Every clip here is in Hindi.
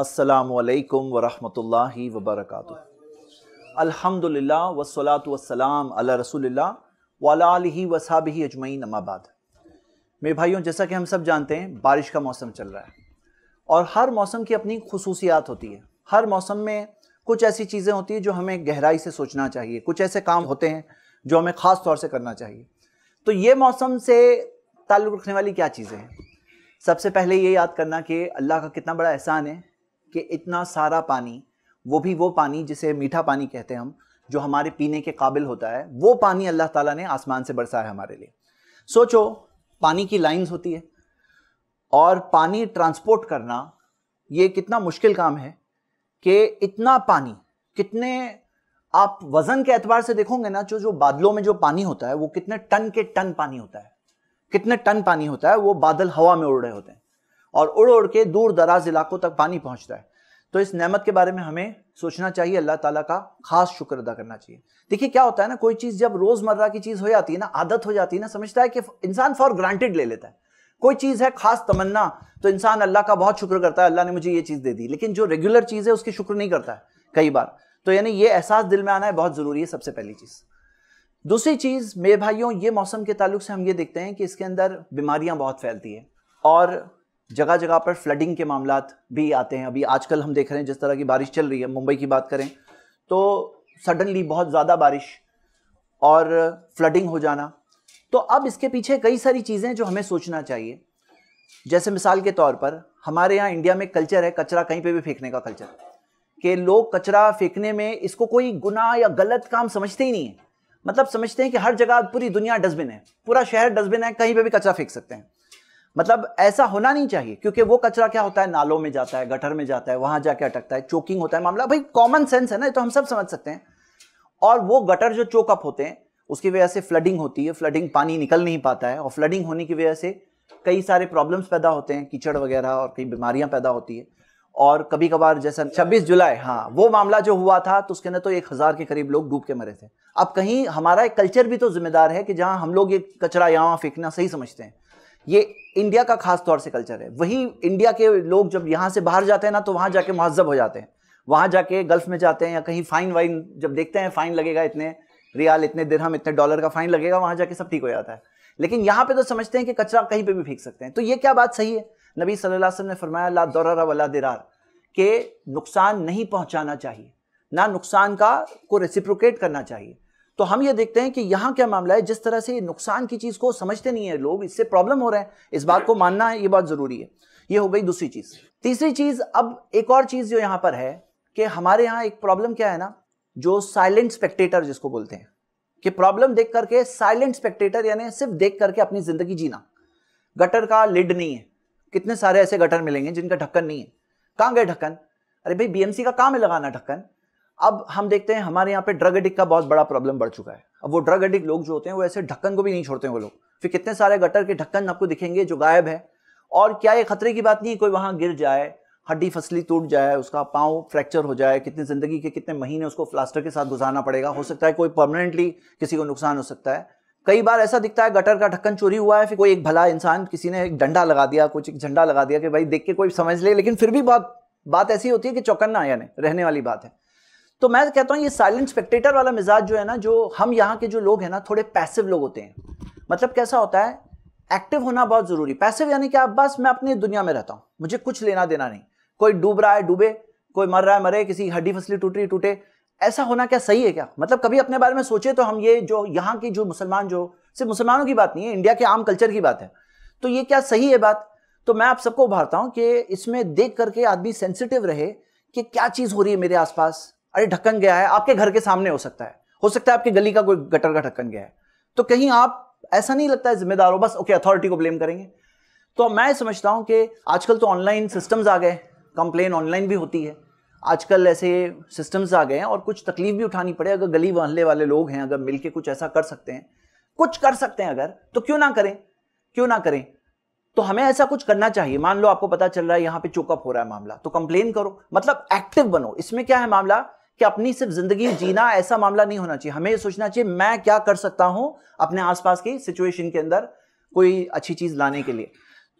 असलकम वरहि वबरक अलहमदिल्ला वसलात वसलाम अल रसोल्ला वाल वसाब ही अजमैन अमाबाद मेरे भाइयों जैसा कि हम सब जानते हैं बारिश का मौसम चल रहा है और हर मौसम की अपनी खसूसियात होती है हर मौसम में कुछ ऐसी चीज़ें होती हैं जो हमें गहराई से सोचना चाहिए कुछ ऐसे काम होते हैं जो हमें ख़ास तौर से करना चाहिए तो ये मौसम से ताल्लुक़ रखने वाली क्या चीज़ें हैं सबसे पहले ये याद करना कि अल्लाह का कितना बड़ा एहसान है कि इतना सारा पानी वो भी वो पानी जिसे मीठा पानी कहते हैं हम जो हमारे पीने के काबिल होता है वो पानी अल्लाह ताला ने आसमान से बरसाया हमारे लिए सोचो पानी की लाइंस होती है और पानी ट्रांसपोर्ट करना ये कितना मुश्किल काम है कि इतना पानी कितने आप वजन के एतबार से देखोगे ना जो जो बादलों में जो पानी होता है वो कितने टन के टन पानी होता है कितने टन पानी होता है वो बादल हवा में उड़ रहे होते हैं और उड़ उड़ के दूर दराज इलाकों तक पानी पहुंचता है तो इस नेमत के बारे में हमें सोचना चाहिए अल्लाह ताला का खास शुक्र अदा करना चाहिए देखिए क्या होता है ना कोई चीज़ जब रोज़मर्रा की चीज़ हो जाती है ना आदत हो जाती है ना समझता है कि इंसान फॉर ग्रांटेड ले लेता है कोई चीज़ है खास तमन्ना तो इंसान अल्लाह का बहुत शुक्र करता है अल्लाह ने मुझे ये चीज़ दे दी लेकिन जो रेगुलर चीज़ है उसकी शुक्र नहीं करता है कई बार तो यानी ये एहसास दिल में आना है बहुत ज़रूरी है सबसे पहली चीज़ दूसरी चीज़ मेरे भाइयों ये मौसम के ताल्लुक से हम ये देखते हैं कि इसके अंदर बीमारियाँ बहुत फैलती हैं और जगह जगह पर फ्लडिंग के मामला भी आते हैं अभी आजकल हम देख रहे हैं जिस तरह की बारिश चल रही है मुंबई की बात करें तो सडनली बहुत ज़्यादा बारिश और फ्लडिंग हो जाना तो अब इसके पीछे कई सारी चीज़ें जो हमें सोचना चाहिए जैसे मिसाल के तौर पर हमारे यहाँ इंडिया में कल्चर है कचरा कहीं पे भी फेंकने का कल्चर कि लोग कचरा फेंकने में इसको कोई गुना या गलत काम समझते ही नहीं है मतलब समझते हैं कि हर जगह पूरी दुनिया डस्टबिन है पूरा शहर डस्टबिन है कहीं पे भी कचरा फेंक सकते हैं मतलब ऐसा होना नहीं चाहिए क्योंकि वो कचरा क्या होता है नालों में जाता है गटर में जाता है वहां जाके अटकता है चोकिंग होता है मामला भाई कॉमन सेंस है ना ये तो हम सब समझ सकते हैं और वो गटर जो चोकअप होते हैं उसकी वजह से फ्लडिंग होती है फ्लडिंग पानी निकल नहीं पाता है और फ्लडिंग होने की वजह से कई सारे प्रॉब्लम्स पैदा होते हैं कीचड़ वगैरह और कई बीमारियां पैदा होती है और कभी कभार जैसा छब्बीस जुलाई हाँ वो मामला जो हुआ था तो उसके अंदर तो एक हज़ार के करीब लोग डूब के मरे थे अब कहीं हमारा एक कल्चर भी तो जिम्मेदार है कि जहाँ हम लोग ये कचरा यहाँ फेंकना सही समझते हैं ये इंडिया का खास तौर से कल्चर है वही इंडिया के लोग जब यहाँ से बाहर जाते हैं ना तो वहाँ जाके महजब हो जाते हैं वहाँ जाके गल्फ में जाते हैं या कहीं फाइन वाइन जब देखते हैं फाइन लगेगा इतने रियाल इतने दिरहम इतने डॉलर का फाइन लगेगा वहाँ जाके सब ठीक हो जाता है लेकिन यहाँ पे तो समझते हैं कि कचरा कहीं पे भी फेंक सकते हैं तो ये क्या बात सही है नबी सल्लल्लाहु अलैहि वसल्लम ने फरमाया ला दौर वला दरार के नुकसान नहीं पहुँचाना चाहिए ना नुकसान का को रेसिप्रोकेट करना चाहिए तो हम ये देखते हैं कि यहां क्या मामला है जिस तरह से नुकसान की चीज़ को समझते नहीं है लोग इससे प्रॉब्लम हो रहा है इस बात को मानना है ये बात ज़रूरी है ये हो गई दूसरी चीज़ तीसरी चीज़ अब एक और चीज़ जो यहां पर है कि हमारे यहां एक प्रॉब्लम क्या है ना जो साइलेंट स्पेक्टेटर जिसको बोलते हैं कि प्रॉब्लम देख करके साइलेंट स्पेक्टेटर यानी सिर्फ देख करके अपनी ज़िंदगी जीना गटर का लिड नहीं है कितने सारे ऐसे गटर मिलेंगे जिनका ढक्कन नहीं है कहां गए ढक्कन अरे भाई बीएमसी का काम है लगाना ढक्कन अब हम देखते हैं हमारे यहाँ पे ड्रग एडिक्ट का बहुत बड़ा प्रॉब्लम बढ़ चुका है अब वो ड्रग एडिक्ट लोग जो होते हैं वो ऐसे ढक्कन को भी नहीं छोड़ते हैं वो लोग फिर कितने सारे गटर के ढक्कन आपको दिखेंगे जो गायब है और क्या ये खतरे की बात नहीं कोई वहाँ गिर जाए हड्डी फसली टूट जाए उसका पाँव फ्रैक्चर हो जाए कितनी ज़िंदगी के कितने महीने उसको प्लास्टर के साथ गुजारना पड़ेगा हो सकता है कोई परमानेंटली किसी को नुकसान हो सकता है कई बार ऐसा दिखता है गटर का ढक्कन चोरी हुआ है फिर कोई एक भला इंसान किसी ने एक डंडा लगा दिया कुछ एक झंडा लगा दिया कि भाई देख के कोई समझ ले लेकिन फिर भी बात बात ऐसी होती है कि चौकन्ना यानी रहने वाली बात है तो मैं कहता हूँ ये साइलेंट स्पेक्टेटर वाला मिजाज जो है ना जो हम यहाँ के जो लोग हैं ना थोड़े पैसिव लोग होते हैं मतलब कैसा होता है एक्टिव होना बहुत ज़रूरी पैसिव यानी कि आप बस मैं अपनी दुनिया में रहता हूँ मुझे कुछ लेना देना नहीं कोई डूब रहा है डूबे कोई मर रहा है मरे किसी हड्डी फसली टूट रही टूटे ऐसा होना क्या सही है क्या मतलब कभी अपने बारे में सोचे तो हम ये जो यहाँ की जो मुसलमान जो सिर्फ मुसलमानों की बात नहीं है इंडिया के आम कल्चर की बात है तो ये क्या सही है बात तो मैं आप सबको उभारता हूँ कि इसमें देख करके आदमी सेंसिटिव रहे कि क्या चीज़ हो रही है मेरे आसपास अरे ढक्कन गया है आपके घर के सामने हो सकता है हो सकता है आपकी गली का कोई गटर का ढक्कन गया है तो कहीं आप ऐसा नहीं लगता है जिम्मेदार हो बस ओके अथॉरिटी को ब्लेम करेंगे तो मैं समझता हूं कि आजकल तो ऑनलाइन सिस्टम्स आ गए कंप्लेन ऑनलाइन भी होती है आजकल ऐसे सिस्टम्स आ गए हैं और कुछ तकलीफ भी उठानी पड़े अगर गली मोहल्ले वाले लोग हैं अगर मिलके कुछ ऐसा कर सकते हैं कुछ कर सकते हैं अगर तो क्यों ना करें क्यों ना करें तो हमें ऐसा कुछ करना चाहिए मान लो आपको पता चल रहा है यहाँ पे चोकअप हो रहा है मामला तो कंप्लेन करो मतलब एक्टिव बनो इसमें क्या है मामला कि अपनी सिर्फ जिंदगी जीना ऐसा मामला नहीं होना चाहिए हमें सोचना चाहिए मैं क्या कर सकता हूं अपने आसपास की सिचुएशन के अंदर कोई अच्छी चीज लाने के लिए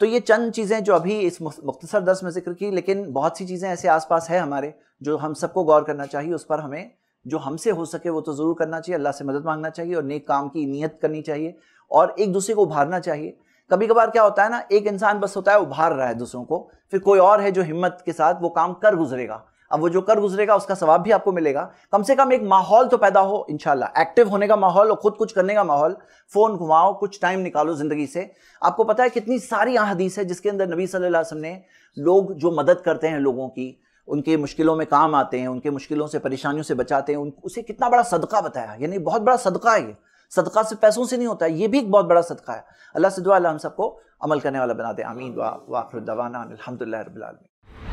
तो ये चंद चीज़ें जो अभी इस मुख्तसर दर्स में जिक्र की लेकिन बहुत सी चीज़ें ऐसे आसपास है हमारे जो हम सबको गौर करना चाहिए उस पर हमें जो हमसे हो सके वो तो ज़रूर करना चाहिए अल्लाह से मदद मांगना चाहिए और नेक काम की नीयत करनी चाहिए और एक दूसरे को उभारना चाहिए कभी कभार क्या होता है ना एक इंसान बस होता है उभार रहा है दूसरों को फिर कोई और है जो हिम्मत के साथ वो काम कर गुजरेगा अब वो जो कर गुजरेगा उसका सवाब भी आपको मिलेगा कम से कम एक माहौल तो पैदा हो इनशाला एक्टिव होने का माहौल और खुद कुछ करने का माहौल फ़ोन घुमाओ कुछ टाइम निकालो ज़िंदगी से आपको पता है कितनी सारी अहदीस है जिसके अंदर नबी सल्लल्लाहु वसल्लम ने लोग जो मदद करते हैं लोगों की उनके मुश्किलों में काम आते हैं उनके मुश्किलों से परेशानियों से बचाते हैं उसे कितना बड़ा सदका बताया यानी बहुत बड़ा सदका है ये सदका से पैसों से नहीं होता है ये भी एक बहुत बड़ा सदका है अल्लाह से दुआ हम सबको अमल करने वाला बना दे आमीन वाखरुद्दावाना अलहमदिल्ला